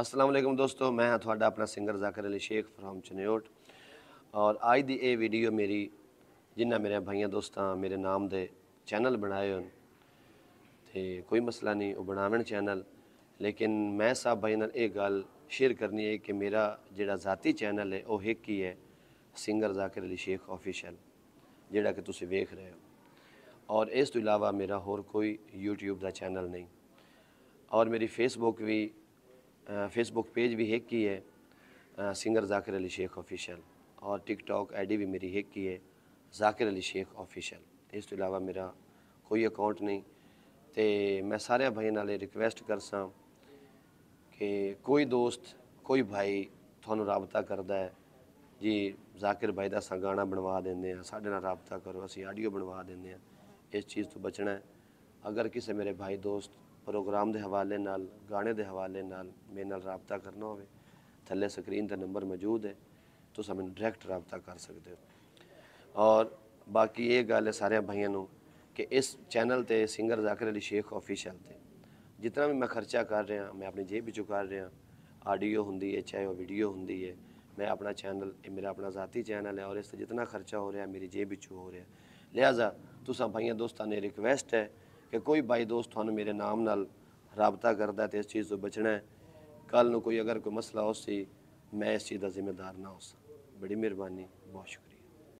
ਅਸਲਾਮ ਅਲੈਕਮ ਦੋਸਤੋ ਮੈਂ ਹਾਂ ਤੁਹਾਡਾ ਆਪਣਾ ਸਿੰਗਰ ਜ਼ਾਕਰ ਅਲੀ ਸ਼ੇਖ ਫਰਮ ਚਨਿਓਟ ਔਰ ਅੱਜ ਦੀ ਇਹ ਵੀਡੀਓ ਮੇਰੀ ਜਿਨ੍ਹਾਂ ਮੇਰੇ ਭਾਈਆਂ ਦੋਸਤਾਂ ਮੇਰੇ ਨਾਮ ਦੇ ਚੈਨਲ ਬਣਾਏ ਹਨ ਤੇ ਕੋਈ ਮਸਲਾ ਨਹੀਂ ਉਹ ਬਣਾਵਣ ਚੈਨਲ ਲੇਕਿਨ ਮੈਂ ਸਭ ਭਾਈ ਨਾਲ ਇਹ ਗੱਲ ਸ਼ੇਅਰ ਕਰਨੀ ਹੈ ਕਿ ਮੇਰਾ ਜਿਹੜਾ ਜ਼ਾਤੀ ਚੈਨਲ ਹੈ ਉਹ ਇੱਕ ਹੀ ਹੈ ਸਿੰਗਰ ਜ਼ਾਕਰ ਅਲੀ ਸ਼ੇਖ ਆਫੀਸ਼ੀਅਲ ਜਿਹੜਾ ਕਿ ਤੁਸੀਂ ਵੇਖ ਰਹੇ ਹੋ ਔਰ ਇਸ ਤੋਂ ਇਲਾਵਾ ਮੇਰਾ ਹੋਰ ਕੋਈ YouTube ਦਾ ਚੈਨਲ ਨਹੀਂ ਔਰ ਮੇਰੀ Facebook ਵੀ फेसबुक पेज भी हैक की है आ, सिंगर जाकिर अली शेख ऑफिशियल और टिकटॉक आईडी भी मेरी हैक की है जाकिर अली शेख ऑफिशियल इस तो इलावा मेरा कोई अकाउंट नहीं ਤੇ ਮੈਂ ਸਾਰਿਆਂ ਭਾਈਆਂ ਨਾਲ ਰਿਕਵੈਸਟ ਕਰਸਾਂ ਕਿ ਕੋਈ ਦੋਸਤ ਕੋਈ ਭਾਈ ਤੁਹਾਨੂੰ ਰਾਬਤਾ ਕਰਦਾ ਹੈ ਜੀ ਜ਼ਾਕਿਰ ਭਾਈ ਦਾ ਸੰਗਾਣਾ ਬਣਵਾ ਦਿੰਦੇ ਆ ਸਾਡੇ ਨਾਲ ਰਾਬਤਾ ਕਰੋ ਅਸੀਂ ਆਡੀਓ ਬਣਵਾ ਦਿੰਦੇ ਆ ਇਸ ਚੀਜ਼ ਤੋਂ ਬਚਣਾ ਹੈ ਅਗਰ ਕਿਸੇ ਮੇਰੇ ਭਾਈ ਦੋਸਤ ਪ੍ਰੋਗਰਾਮ ਦੇ ਹਵਾਲੇ ਨਾਲ ਗਾਣੇ ਦੇ ਹਵਾਲੇ ਨਾਲ ਮੇਰੇ ਨਾਲ ਰਾਬਤਾ ਕਰਨਾ ਹੋਵੇ ਥੱਲੇ ਸਕਰੀਨ ਤੇ ਨੰਬਰ ਮੌਜੂਦ ਹੈ ਤੁਸੀਂ ਮੈਨੂੰ ਡਾਇਰੈਕਟ ਰਾਬਤਾ ਕਰ ਸਕਦੇ ਹੋ ਔਰ ਬਾਕੀ ਇਹ ਗੱਲ ਹੈ ਸਾਰਿਆਂ ਭਾਈਆਂ ਨੂੰ ਕਿ ਇਸ ਚੈਨਲ ਤੇ ਸਿੰਗਰ ਜ਼ਾਕਿਰ ਅਲੀ ਸ਼ੇਖ ਆਫੀਸ਼ੀਅਲ ਤੇ ਜਿੰਨਾ ਵੀ ਮੈਂ ਖਰਚਾ ਕਰ ਰਿਹਾ ਮੈਂ ਆਪਣੀ ਜੇਬ ਵਿੱਚੋਂ ਕਰ ਰਿਹਾ ਆਡੀਓ ਹੁੰਦੀ ਹੈ ਚਾਹੇ ਉਹ ਵੀਡੀਓ ਹੁੰਦੀ ਹੈ मैं अपना चैनल मेरा अपना ज़ाती चैनल है और इससे जितना खर्चा हो रहा है मेरी जेब बिचू हो रहा है लिहाजा तुसा भाइयों दोस्तों ने रिक्वेस्ट है કે કોઈ ભાઈ દોસ્ત થાને મેરે નામ nal رابطہ કરદા તે اس چیز تو بچના કલ ન કોઈ اگر કોઈ مسئلہ હોસી મે اس چیز دا ذمہ دار ના હોસા બડી મેરबानी बहुत शुक्रिया